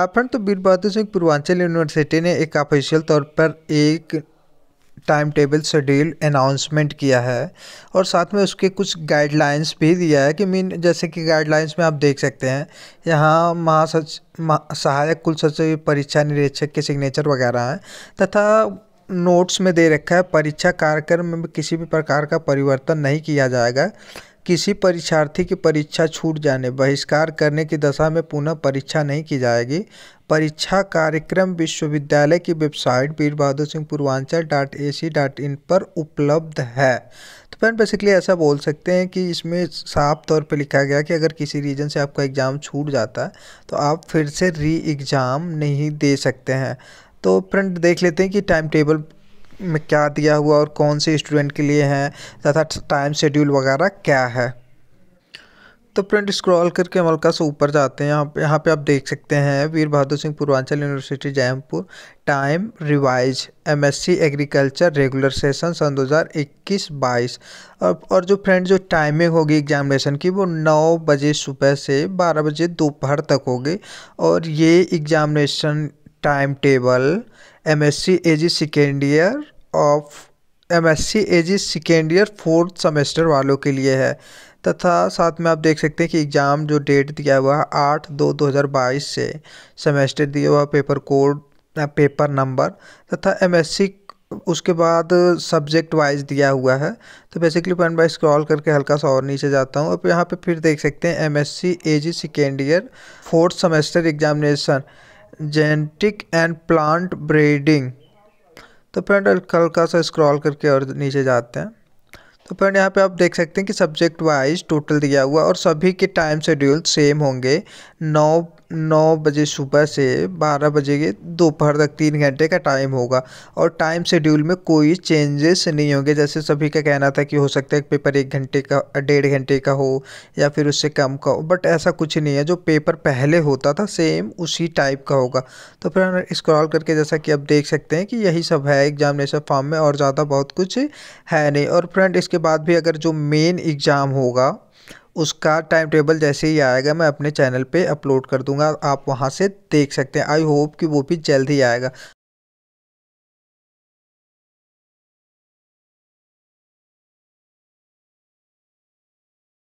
हाँ फ्रेंड तो बीट बहादुर सिंह पूर्वांचल यूनिवर्सिटी ने एक ऑफिशियल तौर पर एक टाइम टेबल शेड्यूल अनाउंसमेंट किया है और साथ में उसके कुछ गाइडलाइंस भी दिया है कि मीन जैसे कि गाइडलाइंस में आप देख सकते हैं यहाँ महासच सहायक कुल सचिव परीक्षा निरीक्षक के सिग्नेचर वगैरह हैं तथा नोट्स में दे रखा है परीक्षा कार्यक्रम में किसी भी प्रकार का परिवर्तन नहीं किया जाएगा किसी परीक्षार्थी की परीक्षा छूट जाने बहिष्कार करने की दशा में पुनः परीक्षा नहीं की जाएगी परीक्षा कार्यक्रम विश्वविद्यालय की website Veer Bahadur Singh Purvanchal dot A C dot in पर उपलब्ध है तो फ्रेंड बेसिकली ऐसा बोल सकते हैं कि इसमें साफ तौर पे लिखा गया कि अगर किसी रीज़न से आपका एग्ज़ाम छूट जाता है तो आप फिर से री एग्ज़ाम नहीं दे सकते हैं तो फ्रेंड देख लेते हैं कि टाइम टेबल में क्या दिया हुआ और कौन से स्टूडेंट के लिए हैं तथा टाइम शेड्यूल वगैरह क्या है तो प्रिंट स्क्रॉल करके हम हल्का से ऊपर जाते हैं यहाँ पे यहाँ पे आप देख सकते हैं Veer Bahadur Singh Purvanchal university Jaipur time revise MSc agriculture regular session सन 2021-22 और और जो फ्रेंड जो टाइमिंग होगी एग्जामिनेशन की वो 9 बजे सुबह से 12 बजे दोपहर तक होगी और ये examination time table M S C A G second year of MSc AG second year fourth semester वालों के लिए है तथा साथ में आप देख सकते हैं कि एग्ज़ाम जो डेट दिया हुआ है आठ दो दो हज़ार बाईस से सेमेस्टर दिया हुआ पेपर कोड पेपर नंबर तथा एमएससी उसके बाद सब्जेक्ट वाइज दिया हुआ है तो बेसिकली पॉइंट बाई स्क्रॉल करके हल्का सा और नीचे जाता हूँ और यहाँ पे फिर देख सकते हैं MSc AG second year fourth semester examination genetic and plant breeding तो फ्रेंड हल्का सा स्क्रॉल करके और नीचे जाते हैं तो फ्रेंड यहाँ पे आप देख सकते हैं कि सब्जेक्ट वाइज टोटल दिया हुआ और सभी के टाइम शेड्यूल सेम होंगे नौ नौ बजे सुबह से बारह बजे के दोपहर तक तीन घंटे का टाइम होगा और टाइम शेड्यूल में कोई चेंजेस नहीं होंगे जैसे सभी का कहना था कि हो सकता है पेपर एक घंटे का डेढ़ घंटे का हो या फिर उससे कम का हो बट ऐसा कुछ नहीं है जो पेपर पहले होता था सेम उसी टाइप का होगा तो फिर स्क्रॉल करके जैसा कि आप देख सकते हैं कि यही सब है एग्जामिनेशन फॉर्म में और ज़्यादा बहुत कुछ है नहीं और फ्रेंड इसके बाद भी अगर जो मेन एग्ज़ाम होगा उसका टाइम टेबल जैसे ही आएगा मैं अपने चैनल पे अपलोड कर दूंगा आप वहाँ से देख सकते हैं आई होप कि वो भी जल्द ही आएगा